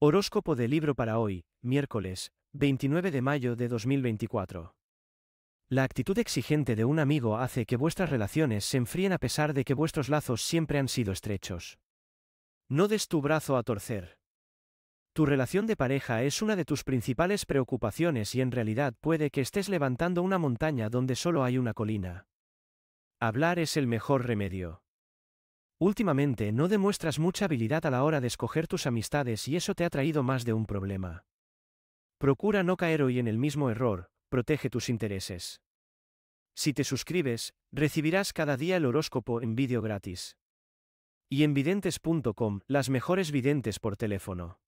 Horóscopo del libro para hoy, miércoles, 29 de mayo de 2024. La actitud exigente de un amigo hace que vuestras relaciones se enfríen a pesar de que vuestros lazos siempre han sido estrechos. No des tu brazo a torcer. Tu relación de pareja es una de tus principales preocupaciones y en realidad puede que estés levantando una montaña donde solo hay una colina. Hablar es el mejor remedio. Últimamente no demuestras mucha habilidad a la hora de escoger tus amistades y eso te ha traído más de un problema. Procura no caer hoy en el mismo error, protege tus intereses. Si te suscribes, recibirás cada día el horóscopo en vídeo gratis. Y en videntes.com, las mejores videntes por teléfono.